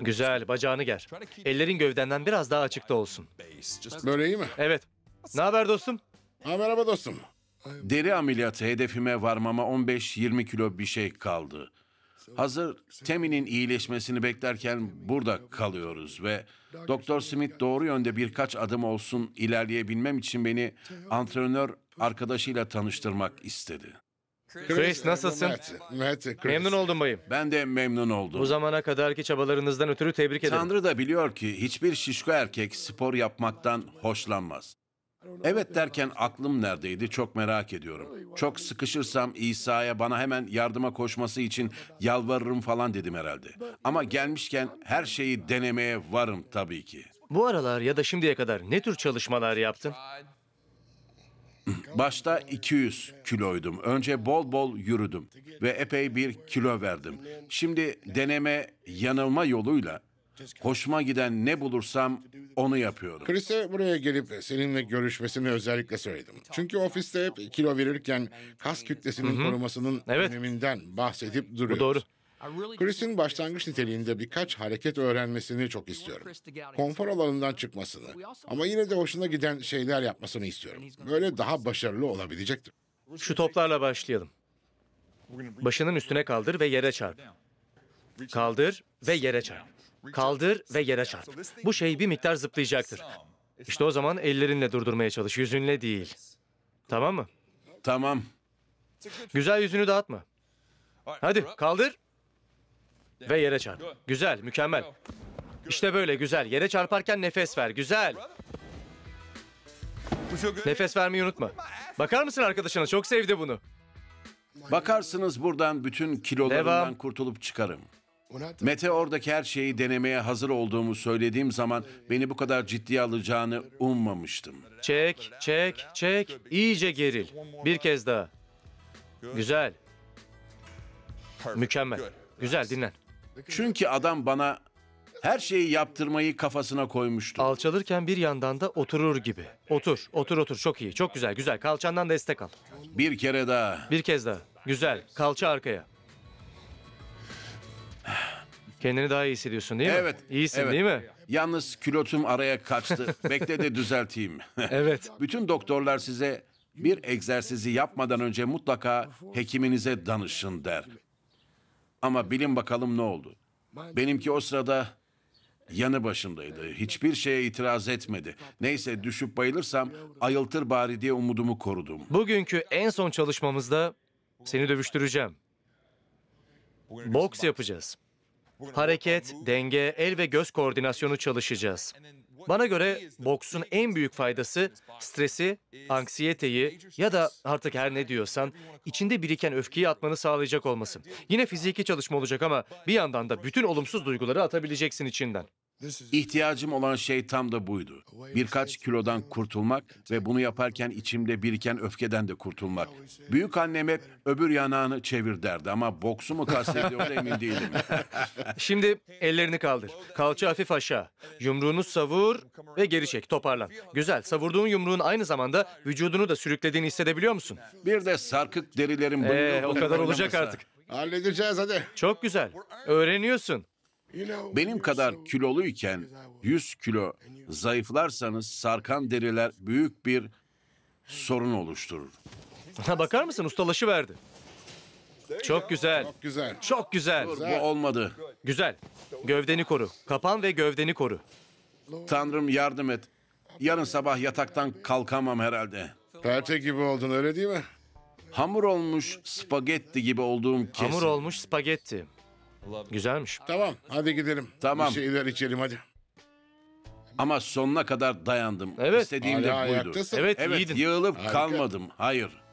Güzel, bacağını ger. Ellerin gövdenden biraz daha açıkta olsun. Böyle iyi mi? Evet. Ne haber dostum? Ha, merhaba dostum. Deri ameliyatı hedefime varmama 15-20 kilo bir şey kaldı. Hazır Temi'nin iyileşmesini beklerken burada kalıyoruz ve Doktor Smith doğru yönde birkaç adım olsun ilerleyebilmem için beni antrenör arkadaşıyla tanıştırmak istedi. Chris nasılsın? Matt, Matt, Chris. Memnun oldum bayım. Ben de memnun oldum. Bu zamana kadarki çabalarınızdan ötürü tebrik ederim. Tanrı da biliyor ki hiçbir şişko erkek spor yapmaktan hoşlanmaz. Evet derken aklım neredeydi çok merak ediyorum. Çok sıkışırsam İsa'ya bana hemen yardıma koşması için yalvarırım falan dedim herhalde. Ama gelmişken her şeyi denemeye varım tabii ki. Bu aralar ya da şimdiye kadar ne tür çalışmalar yaptın? Başta 200 kiloydum. Önce bol bol yürüdüm ve epey bir kilo verdim. Şimdi deneme yanılma yoluyla hoşuma giden ne bulursam onu yapıyorum. Chris'e buraya gelip seninle görüşmesini özellikle söyledim. Çünkü ofiste hep kilo verirken kas kütlesinin korumasının evet. öneminden bahsedip duruyoruz. Bu doğru. Chris'in başlangıç niteliğinde birkaç hareket öğrenmesini çok istiyorum. Konfor alanından çıkmasını ama yine de hoşuna giden şeyler yapmasını istiyorum. Böyle daha başarılı olabilecektir. Şu toplarla başlayalım. Başının üstüne kaldır ve yere çarp. Kaldır ve yere çarp. Kaldır ve yere çarp. Bu şey bir miktar zıplayacaktır. İşte o zaman ellerinle durdurmaya çalış, yüzünle değil. Tamam mı? Tamam. Güzel yüzünü dağıtma. Hadi kaldır ve yere çarp. Güzel, mükemmel. İşte böyle güzel. Yere çarparken nefes ver. Güzel. Nefes vermeyi unutma. Bakar mısın arkadaşına? Çok sevdi bunu. Bakarsınız buradan bütün kilolarından Devam. kurtulup çıkarım. Mete oradaki her şeyi denemeye hazır olduğumu söylediğim zaman beni bu kadar ciddiye alacağını ummamıştım. Çek, çek, çek. İyice geril. Bir kez daha. Güzel. Mükemmel. Güzel dinlen. Çünkü adam bana her şeyi yaptırmayı kafasına koymuştu. Alçalırken bir yandan da oturur gibi. Otur, otur, otur. Çok iyi, çok güzel, güzel. Kalçandan destek al. Bir kere daha. Bir kez daha. Güzel. Kalça arkaya. Kendini daha iyi hissediyorsun değil mi? Evet. İyisin evet. değil mi? Yalnız külotum araya kaçtı. Bekle de düzelteyim. evet. Bütün doktorlar size bir egzersizi yapmadan önce mutlaka hekiminize danışın der. Ama bilin bakalım ne oldu. Benimki o sırada yanı başımdaydı. Hiçbir şeye itiraz etmedi. Neyse düşüp bayılırsam ayıltır bari diye umudumu korudum. Bugünkü en son çalışmamızda seni dövüştüreceğim. Boks yapacağız. Hareket, denge, el ve göz koordinasyonu çalışacağız. Bana göre boksun en büyük faydası stresi, anksiyeteyi ya da artık her ne diyorsan içinde biriken öfkeyi atmanı sağlayacak olması. Yine fiziki çalışma olacak ama bir yandan da bütün olumsuz duyguları atabileceksin içinden. İhtiyacım olan şey tam da buydu. Birkaç kilodan kurtulmak ve bunu yaparken içimde biriken öfkeden de kurtulmak. Büyük annem hep öbür yanağını çevir derdi ama boksu mu kastediyordu emin değilim. Şimdi ellerini kaldır. Kalça hafif aşağı. Yumruğunu savur ve geri çek. Toparlan. Güzel. Savurduğun yumruğun aynı zamanda vücudunu da sürüklediğini hissedebiliyor musun? Bir de sarkık derilerim. Ee, o kadar olacak artık. Halledeceğiz hadi. Çok güzel. Öğreniyorsun. Benim kadar kiloluyken 100 kilo zayıflarsanız sarkan deriler büyük bir sorun oluşturur. bakar mısın ustalaşı verdi. Çok güzel. Çok güzel. Çok güzel. Dur, bu olmadı. Güzel. Gövdeni koru. Kapan ve gövdeni koru. Tanrım yardım et. Yarın sabah yataktan kalkamam herhalde. Perte gibi oldun öyle değil mi? Hamur olmuş spagetti gibi olduğum kesin. Hamur olmuş spagetti. Güzelmiş. Tamam hadi gidelim. Tamam. Bir şeyler içelim hadi. Ama sonuna kadar dayandım. Evet. İstediğim Hala de buydu. ayaktasın. Evet, Evet, iyiydin. yığılıp kalmadım. Hayır.